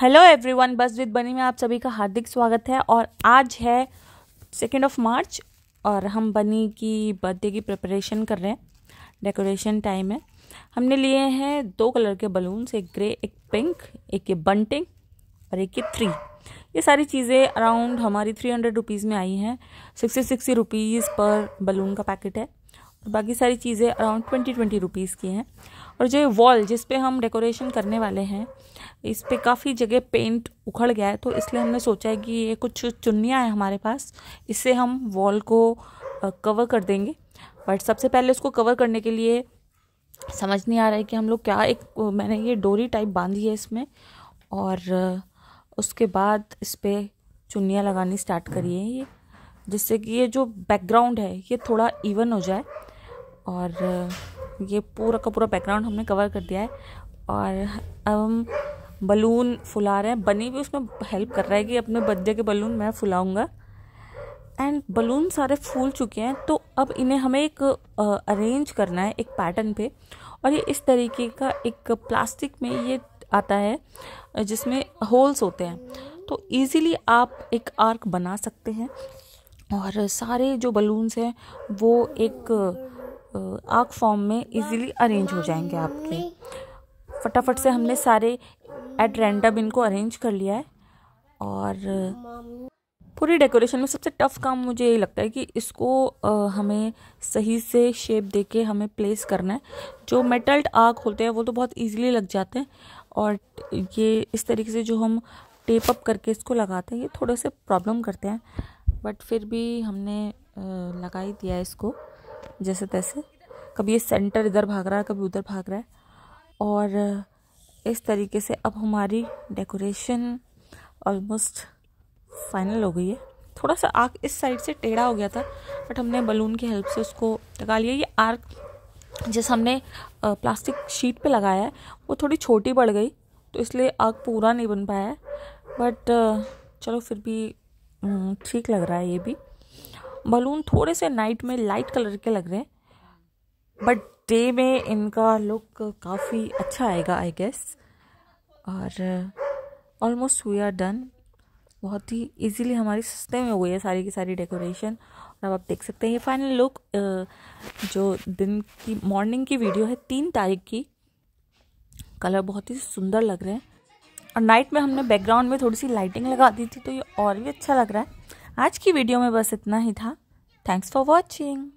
hello everyone बस with बनी में आप सभी का हार्दिक स्वागत है और आज है सेकेंड ऑफ मार्च और हम बनी की बर्थडे की प्रिपरेशन कर रहे हैं डेकोरेशन टाइम है हमने लिए हैं दो कलर के बलून्स एक ग्रे एक पिंक एक ये बंटिंग और एक ये थ्री ये सारी चीज़ें अराउंड हमारी थ्री हंड्रेड रुपीज़ में आई हैं सिक्सटी सिक्सटी रुपीज़ पर बलून का पैकेट है और बाकी सारी चीज़ें अराउंड ट्वेंटी ट्वेंटी रुपीज़ की हैं और जो ये वॉल जिस पे हम डेकोरेशन करने वाले हैं इस पे काफ़ी जगह पेंट उखड़ गया है तो इसलिए हमने सोचा है कि ये कुछ चुनिया हैं हमारे पास इससे हम वॉल को कवर कर देंगे बट सबसे पहले उसको कवर करने के लिए समझ नहीं आ रहा है कि हम लोग क्या एक मैंने ये डोरी टाइप बांधी है इसमें और उसके बाद इस पर चुनिया लगानी स्टार्ट करिए ये जिससे कि ये जो बैकग्राउंड है ये थोड़ा इवन हो जाए और ये पूरा का पूरा बैकग्राउंड हमने कवर कर दिया है और अब हम बलून फुला रहे हैं बनी भी उसमें हेल्प कर रहा है कि अपने बर्थडे के बलून मैं फुलाऊँगा एंड बलून सारे फूल चुके हैं तो अब इन्हें हमें एक अरेंज करना है एक पैटर्न पे और ये इस तरीके का एक प्लास्टिक में ये आता है जिसमें होल्स होते हैं तो इजीली आप एक आर्क बना सकते हैं और सारे जो बलून्स हैं वो एक आग फॉर्म में इजीली अरेंज हो जाएंगे आपके फटाफट से हमने सारे एट रैंडम इनको अरेंज कर लिया है और पूरी डेकोरेशन में सबसे टफ काम मुझे यही लगता है कि इसको आ, हमें सही से शेप दे के हमें प्लेस करना है जो मेटल्ड आग होते हैं वो तो बहुत इजीली लग जाते हैं और ये इस तरीके से जो हम टेप अप करके इसको लगाते हैं ये थोड़े से प्रॉब्लम करते हैं बट फिर भी हमने लगा ही दिया इसको जैसे तैसे कभी ये सेंटर इधर भाग रहा है कभी उधर भाग रहा है और इस तरीके से अब हमारी डेकोरेशन ऑलमोस्ट फाइनल हो गई है थोड़ा सा आर्क इस साइड से टेढ़ा हो गया था बट हमने बलून की हेल्प से उसको लगा लिया ये आर्क जैसे हमने प्लास्टिक शीट पे लगाया है वो थोड़ी छोटी बढ़ गई तो इसलिए आग पूरा नहीं बन पाया है बट चलो फिर भी ठीक लग रहा है ये भी बलून थोड़े से नाइट में लाइट कलर के लग रहे हैं बट डे में इनका लुक काफ़ी अच्छा आएगा आई गेस और ऑलमोस्ट वी आर डन बहुत ही इजीली हमारी सस्ते में हुई है सारी की सारी डेकोरेशन और अब आप देख सकते हैं ये फाइनल लुक uh, जो दिन की मॉर्निंग की वीडियो है तीन तारीख की कलर बहुत ही सुंदर लग रहे हैं और नाइट में हमने बैकग्राउंड में थोड़ी सी लाइटिंग लगा दी थी तो ये और भी अच्छा लग रहा है आज की वीडियो में बस इतना ही था थैंक्स फॉर वॉचिंग